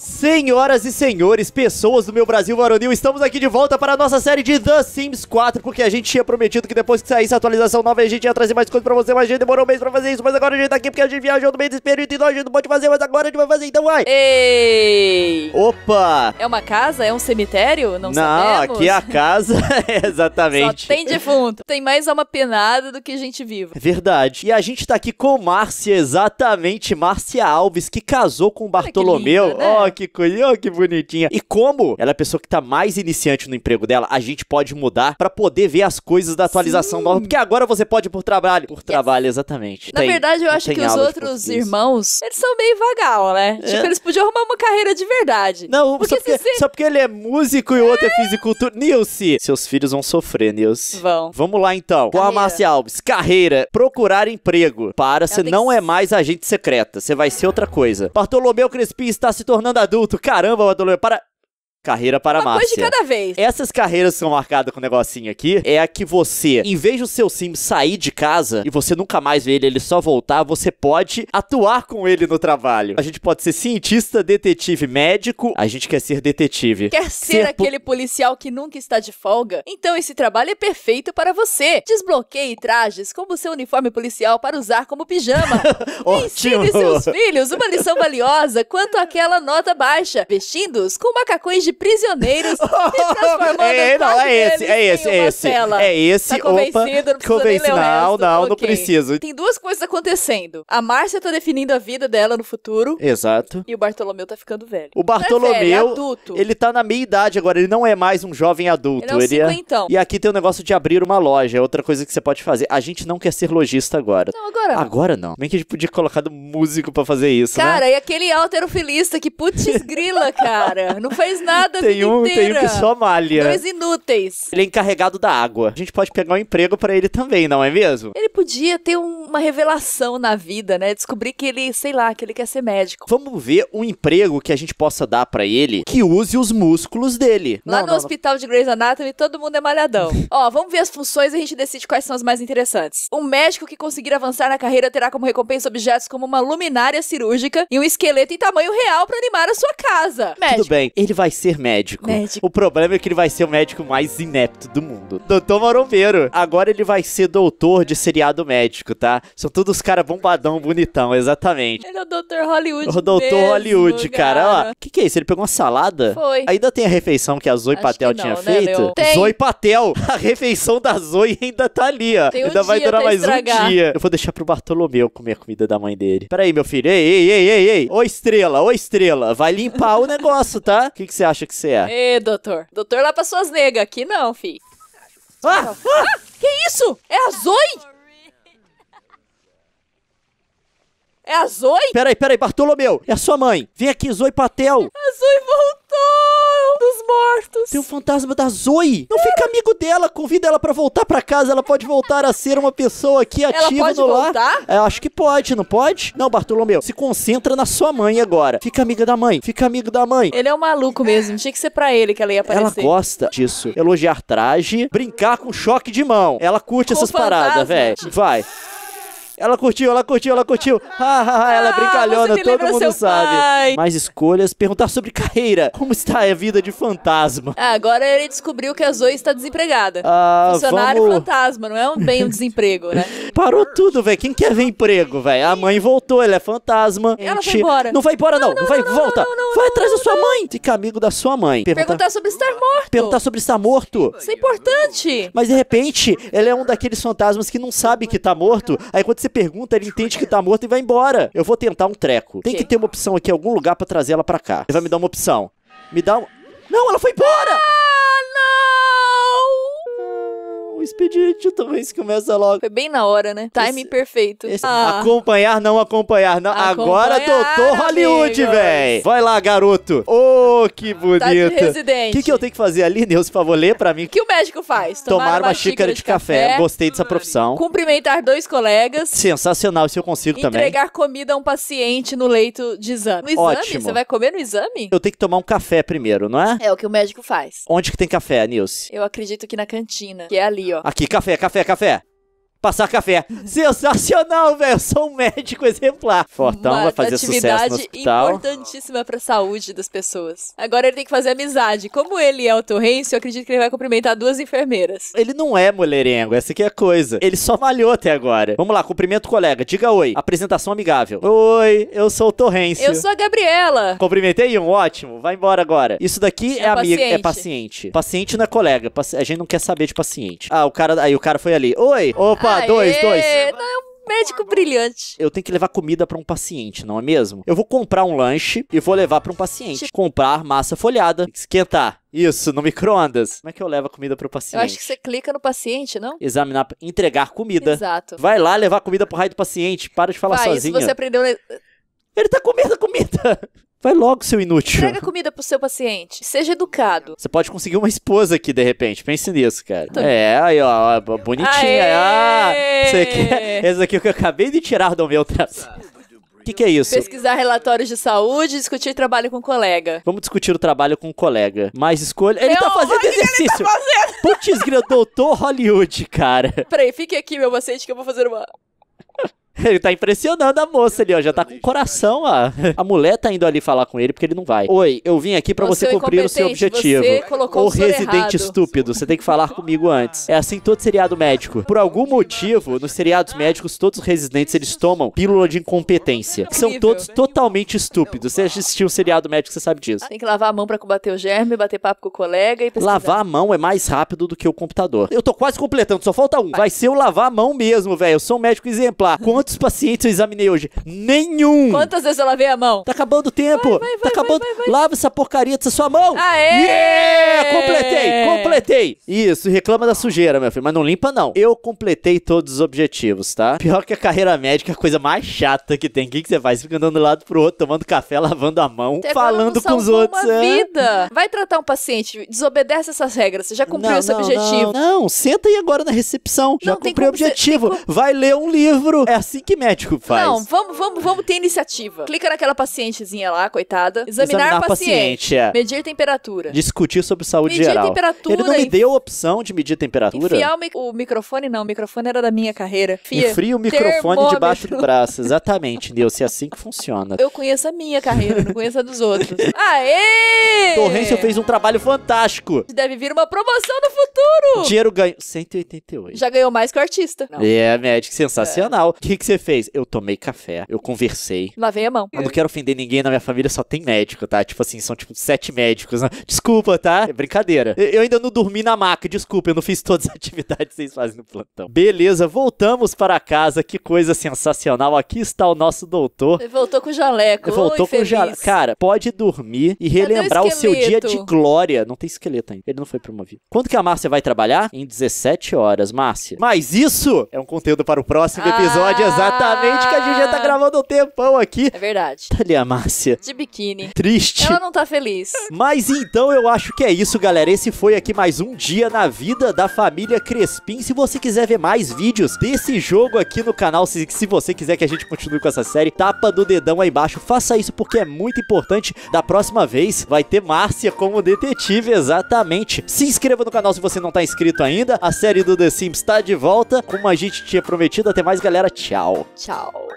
Senhoras e senhores, pessoas do meu Brasil varonil, estamos aqui de volta para a nossa série de The Sims 4, porque a gente tinha prometido que depois que saísse a atualização nova a gente ia trazer mais coisa pra você, mas a gente demorou um mês pra fazer isso, mas agora a gente tá aqui porque a gente viajou no meio espírito período, então a gente não pode fazer, mas agora a gente vai fazer, então vai! Ei! Opa! É uma casa? É um cemitério? Não, não sabemos. aqui é a casa, exatamente. Só tem defunto. Tem mais alma penada do que gente viva. Verdade. E a gente tá aqui com Márcia, exatamente, Márcia Alves, que casou com o Bartolomeu. Né? Ó, que né? oh, que coisa, que bonitinha. E como ela é a pessoa que tá mais iniciante no emprego dela, a gente pode mudar para poder ver as coisas da atualização Sim. nova, porque agora você pode ir por trabalho. Por trabalho, exatamente. Na tem, verdade, eu acho que os outros irmãos, eles são meio vagal, né? É. Tipo, eles podiam arrumar uma carreira de verdade. Não, porque só, porque, se... só porque ele é músico e o é. outro é fisiculturista. Nilce, seus filhos vão sofrer, Nilce. Vão. Vamos lá, então. Com a Márcia Alves, carreira, procurar emprego. Para, é você não que... é mais agente secreta, você vai ser outra coisa. Bartolomeu Crespim está se tornando adulto. Caramba, Madalena, para Carreira para Uma Márcia. Coisa de cada vez. Essas carreiras são marcadas com um negocinho aqui é a que você, em vez do seu Sim sair de casa e você nunca mais ver ele, ele só voltar, você pode atuar com ele no trabalho. A gente pode ser cientista, detetive, médico. A gente quer ser detetive. Quer ser, ser aquele po policial que nunca está de folga? Então esse trabalho é perfeito para você. Desbloqueie trajes como seu uniforme policial para usar como pijama. Ensine seus filhos uma lição valiosa quanto àquela nota baixa, vestindo-os com macacões de de prisioneiros e transformando é, não, é esse, é esse, é esse. Cela. É esse, tá opa, não, não, okay. não preciso. Tem duas coisas acontecendo. A Márcia tá definindo a vida dela no futuro. Exato. E o Bartolomeu tá ficando velho. O Bartolomeu, é velho, é ele tá na meia idade agora, ele não é mais um jovem adulto. Ele é um ele É... E aqui tem o um negócio de abrir uma loja, é outra coisa que você pode fazer. A gente não quer ser lojista agora. Não, agora não. Agora não. Nem que a gente podia colocar do músico para fazer isso, né? Cara, né? e aquele alterofilista que putz grila, cara. Não fez nada tem um, inteira. Tem um que só malha. Dois inúteis. Ele é encarregado da água. A gente pode pegar um emprego para ele também, não é mesmo? Ele podia ter uma revelação na vida, né? Descobrir que ele, sei lá, que ele quer ser médico. Vamos ver um emprego que a gente possa dar para ele que use os músculos dele. Lá não, no não, hospital não. de Grey's Anatomy, todo mundo é malhadão. Ó, vamos ver as funções e a gente decide quais são as mais interessantes. Um médico que conseguir avançar na carreira terá como recompensa objetos como uma luminária cirúrgica e um esqueleto em tamanho real para animar a sua casa. Médico. Tudo bem, ele vai ser ser médico. médico. O problema é que ele vai ser o médico mais inepto do mundo. Doutor Marombeiro. Agora ele vai ser doutor de seriado médico, tá? São todos os caras bombadão, bonitão, exatamente. Ele é o doutor Hollywood. O doutor mesmo, Hollywood, cara. O que, que é isso? Ele pegou uma salada? Foi. Ainda tem a refeição que a Zoe Acho Patel não, tinha né, feito? Leo? Tem. Zoe Patel. A refeição da Zoe ainda tá ali, ó. Tem um ainda vai durar mais estragar. um dia. Eu vou deixar pro Bartolomeu comer a comida da mãe dele. Peraí, meu filho. Ei, ei, ei, ei, ei. Ô estrela, ô estrela. Vai limpar o negócio, tá? O que, que você acha? acha que você é? Ê, doutor. Doutor lá pra suas negas. Aqui não, fi. Ah! ah! ah! Que isso? É a Zoe? É a Zoe? Peraí, peraí, Bartolomeu, é a sua mãe. Vem aqui, Zoe Patel. A Zoe mortos. Tem o fantasma da Zoe. Não fica amigo dela, convida ela para voltar para casa. Ela pode voltar a ser uma pessoa aqui ela ativa pode no voltar? lar. É, acho que pode, não pode? Não, Bartolomeu, se concentra na sua mãe agora. Fica amiga da mãe, fica amigo da mãe. Ele é um maluco mesmo, tinha que ser pra ele que ela ia aparecer. Ela gosta disso. Elogiar traje, brincar com choque de mão. Ela curte com essas fantasma. paradas, velho. Vai. Ela curtiu, ela curtiu, ela curtiu. Ah, ela é brincalhona, todo mundo sabe. Pai. Mais escolhas, perguntar sobre carreira. Como está a vida de fantasma? Ah, agora ele descobriu que a Zoe está desempregada. Ah, Funcionário vamos... fantasma, não é um bem um desemprego, né? Parou tudo, velho. Quem quer ver emprego, velho? A mãe voltou, ela é fantasma. Ela Gente... foi embora. Não vai embora, não. não, não, não vai, volta. vai atrás da sua mãe. Fica amigo da sua mãe. Perguntar... perguntar sobre estar morto. Perguntar sobre estar morto. Isso é importante. Mas de repente, ela é um daqueles fantasmas que não sabe que está morto. Aí quando você pergunta, ele entende que tá morto e vai embora. Eu vou tentar um treco. Tem que ter uma opção aqui, algum lugar para trazer ela para cá. Ele vai me dar uma opção. Me dá um... Não, ela foi embora! o expediente também se começa logo. Foi bem na hora, né? Time perfeito. Esse, ah. Acompanhar, não acompanhar. Não. Acompanhar, Agora, doutor Hollywood, velho. Vai lá, garoto. Ô, oh, que tá bonito. Tá residente. O que, que eu tenho que fazer ali, Deus, por favor, lê pra mim? O que o médico faz? Tomar, Tomar uma, uma, xícara, xícara de, de café. café. Gostei dessa profissão. Cumprimentar dois colegas. Sensacional, se eu consigo Entregar também. Entregar comida a um paciente no leito de exame. No exame? Ótimo. Você vai comer no exame? Eu tenho que tomar um café primeiro, não é? É o que o médico faz. Onde que tem café, Nilce? Eu acredito que na cantina, que é ali ó. Aqui, café, café, café passar café. Sensacional, velho. Eu sou um médico exemplar. Fortão Uma vai fazer sucesso no hospital. importantíssima pra saúde das pessoas. Agora ele tem que fazer amizade. Como ele é o Torrencio, eu acredito que ele vai cumprimentar duas enfermeiras. Ele não é mulherengo, essa aqui é a coisa. Ele só malhou até agora. Vamos lá, cumprimento o colega. Diga oi. Apresentação amigável. Oi, eu sou o Torrencio. Eu sou a Gabriela. Cumprimentei um, ótimo. Vai embora agora. Isso daqui é, é amigo, é paciente. Paciente não é colega. A gente não quer saber de paciente. Ah, o cara, aí o cara foi ali. Oi. Opa, lá, dois, Aê, dois. Não, é médico brilhante. Eu tenho que levar comida para um paciente, não é mesmo? Eu vou comprar um lanche e vou levar para um paciente. Tipo- comprar massa folhada, esquentar. Isso, no micro-ondas. Como é que eu levo a comida pro paciente? Eu acho que você clica no paciente, não? Examinar, entregar comida. Exato. Vai lá levar comida pro raio do paciente, para de falar Vai, sozinha. Isso você aprendeu. Ele tá comendo comida. Vai logo, seu inútil. Traga comida pro seu paciente. Seja educado. Você pode conseguir uma esposa aqui, de repente. Pense nisso, cara. Tô... É, aí, ó. Bonitinha. Aê! Ah, você quer... Esse aqui é o que eu acabei de tirar do meu traço. O que, que, é isso? Pesquisar relatórios de saúde, discutir trabalho com colega. Vamos discutir o trabalho com colega. Mais escolha. Ele tá fazendo exercício. Ele tá fazendo. Putz, doutor Hollywood, cara. Peraí, fique aqui, meu paciente, que eu vou fazer uma. Ele tá impressionando a moça ali, ó. Já tá com o coração, ó. A mulher tá indo ali falar com ele porque ele não vai. Oi, eu vim aqui para você é cumprir o seu objetivo. Você colocou o residente errado. estúpido, você tem que falar comigo antes. É assim todo seriado médico. Por algum motivo, nos seriados médicos, todos os residentes eles tomam pílula de incompetência. É São todos totalmente estúpidos. Você assistiu um seriado médico, você sabe disso. Tem que lavar a mão para combater o germe, bater papo com o colega e pesquisar. Lavar a mão é mais rápido do que o computador. Eu tô quase completando, só falta um. Vai, ser o lavar a mão mesmo, velho. Eu sou um médico exemplar. Quantos Quantos pacientes eu examinei hoje? Nenhum! Quantas vezes eu lavei a mão? Tá acabando o tempo! Vai, vai, tá vai, tá acabando! Lava essa porcaria dessa sua mão! Aê! Yeah! completei, é. completei. Isso, reclama da sujeira, meu filho, mas não limpa não. Eu completei todos os objetivos, tá? Pior que a carreira médica é a coisa mais chata que tem. O que, que você faz? Fica andando de um lado pro outro, tomando café, lavando a mão, Até falando com os outros. Uma é. vida. Vai tratar um paciente, desobedece essas regras, você já cumpriu não, seu não, objetivo. Não, não, senta aí agora na recepção, já cumpriu o objetivo. Você, Vai ler um livro. É assim que médico faz. Não, vamos, vamos, vamos ter iniciativa. Clica naquela pacientezinha lá, coitada. Examinar, Examinar paciente. paciente é. Medir temperatura. Discutir sobre saúde medir geral. Temperatura ele não me deu a opção de medir temperatura. Enfiar o, mi o, microfone, não, o microfone era da minha carreira. Fia, Enfria o microfone debaixo do braço, exatamente, se é assim que funciona. Eu conheço a minha carreira, não conheço a dos outros. Aê! Torrencio fez um trabalho fantástico. Deve vir uma promoção no futuro. Dinheiro ganho, 188. Já ganhou mais que o artista. Não. É, médico, sensacional. É. O é. que, que você fez? Eu tomei café, eu conversei. Lavei a mão. Eu não quero ofender ninguém, na minha família só tem médico, tá? Tipo assim, são tipo sete médicos. Né? Desculpa, tá? brincadeira. Eu ainda não dormi na maca, desculpa, eu não fiz todas as atividades que vocês fazem no plantão. Beleza, voltamos para casa, que coisa sensacional. Aqui está o nosso doutor. Voltou com o jaleco. Voltou Oi, com o jaleco. Cara, pode dormir e relembrar o, seu dia de glória. Não tem esqueleto ainda, ele não foi promovido. Quando que a Márcia vai trabalhar? Em 17 horas, Márcia. Mas isso é um conteúdo para o próximo ah, episódio, exatamente, que a gente já tá gravando um tempão aqui. É verdade. Tá ali a Márcia. De biquíni. Triste. Ela não tá feliz. Mas então eu acho que é isso isso, galera. Esse foi aqui mais um dia na vida da família Crespim. Se você quiser ver mais vídeos desse jogo aqui no canal, se, se você quiser que a gente continue com essa série, tapa do dedão aí embaixo. Faça isso porque é muito importante. Da próxima vez vai ter Márcia como detetive, exatamente. Se inscreva no canal se você não tá inscrito ainda. A série do The Sims tá de volta. Como a gente tinha prometido. Até mais, galera. Tchau. Tchau.